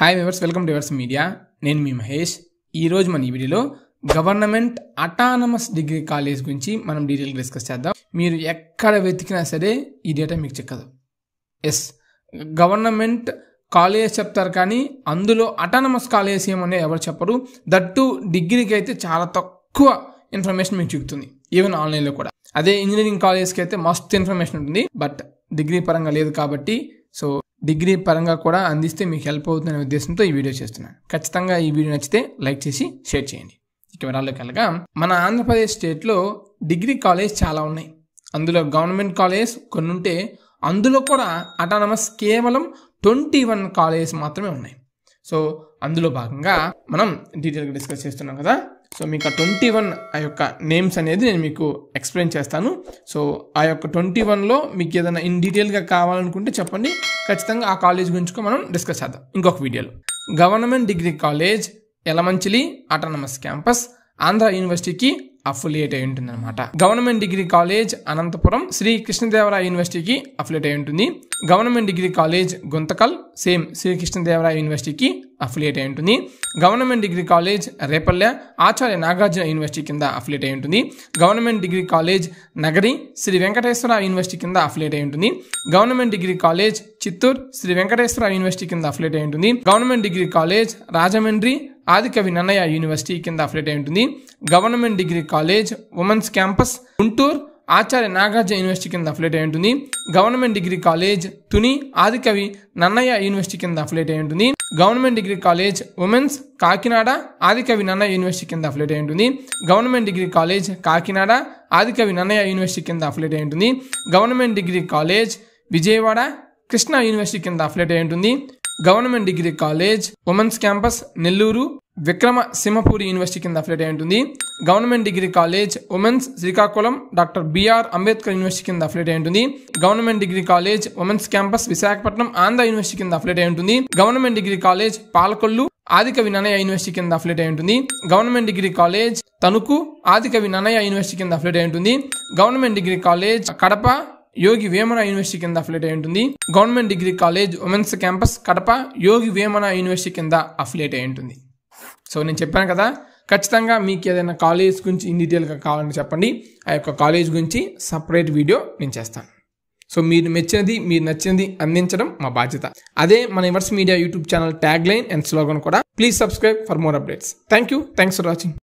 hi viewers welcome to వర్స్ media నేను మీ మహేష్ ఈరోజు మన ఈ వీడియోలో గవర్నమెంట్ అటానమస్ డిగ్రీ కాలేజ్ గురించి మనం డీటెయిల్గా డిస్కస్ చేద్దాం మీరు ఎక్కడ వెతికినా సరే ఈ డేటా మీకు చెక్కదు ఎస్ గవర్నమెంట్ కాలేజ్ చెప్తారు కానీ అందులో అటానమస్ కాలేజ్ ఏమనే ఎవరు చెప్పరు దట్టు డిగ్రీకి అయితే చాలా తక్కువ ఇన్ఫర్మేషన్ మీకు చూపుతుంది ఈవెన్ ఆన్లైన్లో కూడా అదే ఇంజనీరింగ్ కాలేజ్కి అయితే మస్తు ఇన్ఫర్మేషన్ ఉంటుంది బట్ డిగ్రీ పరంగా లేదు కాబట్టి సో డిగ్రీ పరంగా కూడా అందిస్తే మీకు హెల్ప్ అవుతుందనే ఉద్దేశంతో ఈ వీడియో చేస్తున్నాను ఖచ్చితంగా ఈ వీడియో నచ్చితే లైక్ చేసి షేర్ చేయండి ఇక వివరాల్లోకి వెళ్ళగా మన ఆంధ్రప్రదేశ్ స్టేట్లో డిగ్రీ కాలేజ్ చాలా ఉన్నాయి అందులో గవర్నమెంట్ కాలేజ్ కొన్ని ఉంటే అందులో కూడా అటానమస్ కేవలం ట్వంటీ వన్ కాలేజెస్ మాత్రమే ఉన్నాయి సో అందులో భాగంగా మనం డీటెయిల్గా డిస్కస్ చేస్తున్నాం కదా సో మీకు ఆ ట్వంటీ వన్ ఆ యొక్క నేమ్స్ అనేది నేను మీకు ఎక్స్ప్లెయిన్ చేస్తాను సో ఆ యొక్క ట్వంటీ వన్లో మీకు ఏదైనా ఇన్ డీటెయిల్గా కావాలనుకుంటే చెప్పండి ఖచ్చితంగా ఆ కాలేజ్ గురించి మనం డిస్కస్ చేద్దాం ఇంకొక వీడియోలో government degree college Elamanchili autonomous campus Andhra యూనివర్సిటీకి అఫిలియేట్ అయి ఉంటుంది అనమాట government degree college Anantapuram Shri Krishnadevaraya యూనివర్సిటీకి అఫిలియేట్ అయి ఉంటుంది government degree college Guntakal same Shri Krishnadevaraya యూనివర్సిటీకి అఫిలియేట్ అయి ఉంటుంది government degree college Repalle Acharya Nagarjuna university కింద అఫిలియేట్ అయి ఉంటుంది government degree college Nagari Shri Venkateswara university కింద అఫిలియేట్ అయి ఉంటుంది government degree college Chittoor Shri Venkateswara university కింద అఫిలియేట్ అయి ఉంటుంది government degree college Rajahmundry Adikavi Nannaya university కింద అఫిలియేట్ అయి ఉంటుంది government degree college women's campus Guntur Acharya Nagarjuna university కింద అఫిలేట్ అయి ఉంటుంది government degree college Tuni Adikavi Nannaya university కింద అఫిలేట్ అయి ఉంటుంది government degree college women's Kakinada Adikavi Nannaya university కింద అఫిలేట్ అయి ఉంటుంది government degree college Kakinada Adikavi Nannaya university కింద అఫిలేట్ అయి ఉంటుంది government degree college Vijayawada Krishna university కింద అఫిలేట్ అయి ఉంటుంది government degree college women's campus Nellore Vikrama Simhapuri university కింద అఫిలేట్ అయి ఉంటుంది government degree college women's Srikakulam doctor B R Ambedkar university కింద అఫిలేట్ అయి ఉంటుంది government degree college women's campus Visakhapatnam Andhra university కింద అఫిలేట్ అయి ఉంటుంది government degree college Palakollu Adikavi Nannaya university కింద అఫిలేట్ అయి ఉంటుంది government degree college Tanuku Adikavi Nannaya university కింద అఫిలేట్ అయి ఉంటుంది government degree college Kadapa Yogi Vemana university కింద అఫిలేట్ అయి ఉంటుంది government degree college women's campus Kadapa Yogi Vemana university కింద అఫిలేట్ అయి ఉంటుంది సో నేను చెప్పాను కదా ఖచ్చితంగా మీకు ఏదైనా కాలేజ్ గురించి ఇన్ డీటెయిల్గా కావాలని చెప్పండి ఆ యొక్క కాలేజ్ గురించి సపరేట్ వీడియో నేను చేస్తాను సో మీరు మెచ్చినది మీరు నచ్చినది అందించడం మా బాధ్యత అదే మన ఇవర్స్ media YouTube channel tag line and slogan కూడా please subscribe for more updates thank you thanks for watching